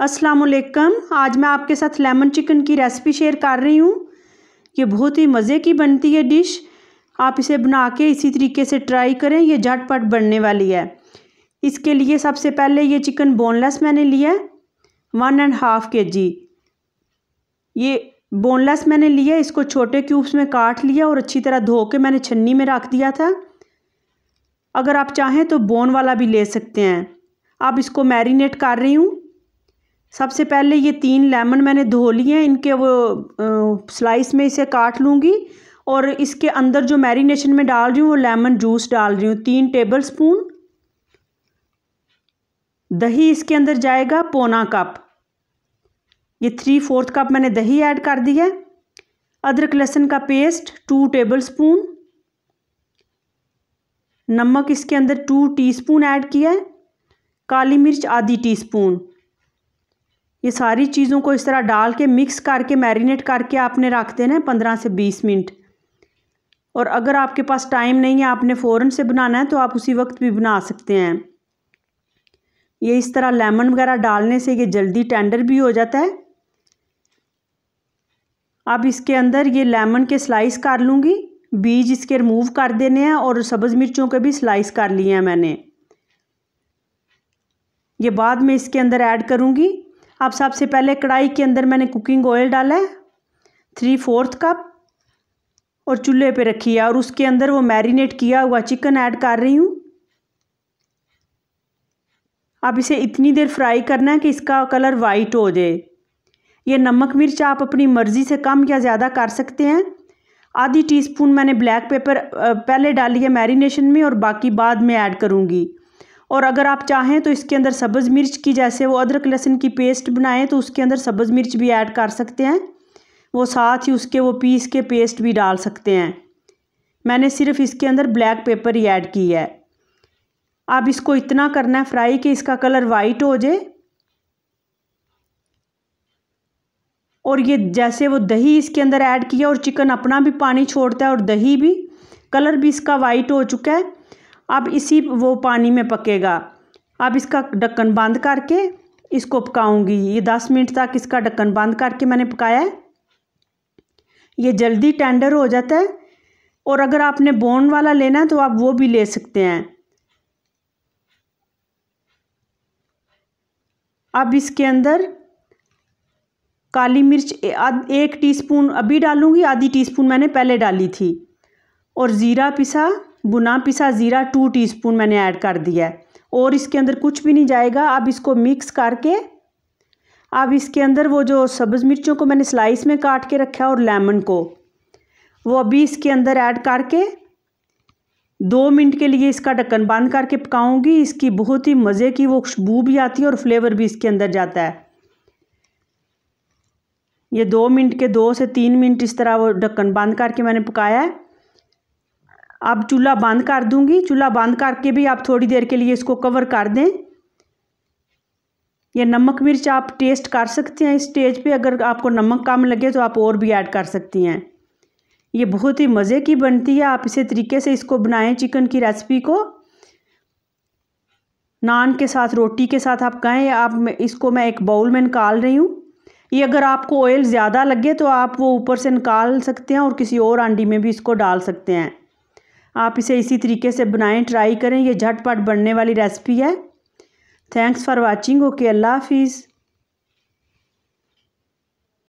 असलकम आज मैं आपके साथ लेमन चिकन की रेसिपी शेयर कर रही हूँ ये बहुत ही मज़े की बनती है डिश आप इसे बना के इसी तरीके से ट्राई करें ये झटपट बनने वाली है इसके लिए सबसे पहले ये चिकन बोनलेस मैंने लिया है वन एंड हाफ़ के जी ये बोनलेस मैंने लिया इसको छोटे क्यूब्स में काट लिया और अच्छी तरह धो के मैंने छन्नी में रख दिया था अगर आप चाहें तो बोन वाला भी ले सकते हैं आप इसको मैरिनेट कर रही हूँ सबसे पहले ये तीन लेमन मैंने धो लिए हैं इनके वो स्लाइस में इसे काट लूँगी और इसके अंदर जो मैरिनेशन में डाल रही हूँ वो लेमन जूस डाल रही हूँ तीन टेबल स्पून दही इसके अंदर जाएगा पौना कप ये थ्री फोर्थ कप मैंने दही ऐड कर दी है अदरक लहसुन का पेस्ट टू टेबल स्पून नमक इसके अंदर टू टीस्पून ऐड किया है काली मिर्च आधी टीस्पून ये सारी चीज़ों को इस तरह डाल के मिक्स करके मैरिनेट करके आपने रख देना है पंद्रह से बीस मिनट और अगर आपके पास टाइम नहीं है आपने फ़ौरन से बनाना है तो आप उसी वक्त भी बना सकते हैं ये इस तरह लेमन वगैरह डालने से ये जल्दी टेंडर भी हो जाता है अब इसके अंदर ये लेमन के स्लाइस कर लूँगी बीज इसके रिमूव कर देने हैं और सब्ज़ मिर्चों के भी स्लाइस कर लिए हैं मैंने ये बाद में इसके अंदर ऐड करूँगी अब सबसे पहले कढ़ाई के अंदर मैंने कुकिंग ऑयल डाला है थ्री फोर्थ कप और चूल्हे पे रखी है और उसके अंदर वो मैरिनेट किया हुआ चिकन ऐड कर रही हूँ अब इसे इतनी देर फ्राई करना है कि इसका कलर वाइट हो जाए ये नमक मिर्च आप अपनी मर्ज़ी से कम या ज़्यादा कर सकते हैं आधी टीस्पून मैंने ब्लैक पेपर पहले डाली है मैरिनेशन में और बाकी बाद में ऐड करूँगी और अगर आप चाहें तो इसके अंदर सब्ज़ मिर्च की जैसे वो अदरक लहसुन की पेस्ट बनाएं तो उसके अंदर सब्ज़ मिर्च भी ऐड कर सकते हैं वो साथ ही उसके वो पीस के पेस्ट भी डाल सकते हैं मैंने सिर्फ इसके अंदर ब्लैक पेपर ही ऐड की है अब इसको इतना करना है फ्राई कि इसका कलर वाइट हो जाए और ये जैसे वो दही इसके अंदर ऐड किया और चिकन अपना भी पानी छोड़ता है और दही भी कलर भी इसका वाइट हो चुका है अब इसी वो पानी में पकेगा अब इसका ढक्कन बंद करके इसको पकाऊंगी ये दस मिनट तक इसका ढक्कन बंद करके मैंने पकाया है ये जल्दी टेंडर हो जाता है और अगर आपने बोन वाला लेना है तो आप वो भी ले सकते हैं अब इसके अंदर काली मिर्च एक टीस्पून अभी डालूंगी आधी टीस्पून मैंने पहले डाली थी और ज़ीरा पिसा बुना पिसा ज़ीरा टू टीस्पून मैंने ऐड कर दिया है और इसके अंदर कुछ भी नहीं जाएगा अब इसको मिक्स करके अब इसके अंदर वो जो सब्ज़ मिर्चों को मैंने स्लाइस में काट के रखा और लेमन को वो अभी इसके अंदर ऐड करके दो मिनट के लिए इसका ढक्कन बंद करके पकाऊंगी इसकी बहुत ही मज़े की वो खुशबू भी आती है और फ्लेवर भी इसके अंदर जाता है ये दो मिनट के दो से तीन मिनट इस तरह वो ढक्कन बंद करके मैंने पकाया है अब चूल्हा बंद कर दूंगी चूल्हा बंद करके भी आप थोड़ी देर के लिए इसको कवर कर दें या नमक मिर्च आप टेस्ट कर सकते हैं इस स्टेज पे अगर आपको नमक कम लगे तो आप और भी ऐड कर सकती हैं ये बहुत ही मज़े की बनती है आप इसी तरीके से इसको बनाएं चिकन की रेसिपी को नान के साथ रोटी के साथ आप कहें आप इसको मैं एक बाउल में निकाल रही हूँ ये अगर आपको ऑयल ज़्यादा लगे तो आप वो ऊपर से निकाल सकते हैं और किसी और आंडी में भी इसको डाल सकते हैं आप इसे इसी तरीके से बनाएं ट्राई करें ये झटपट बनने वाली रेसिपी है थैंक्स फॉर वाचिंग ओके अल्लाह हाफिज़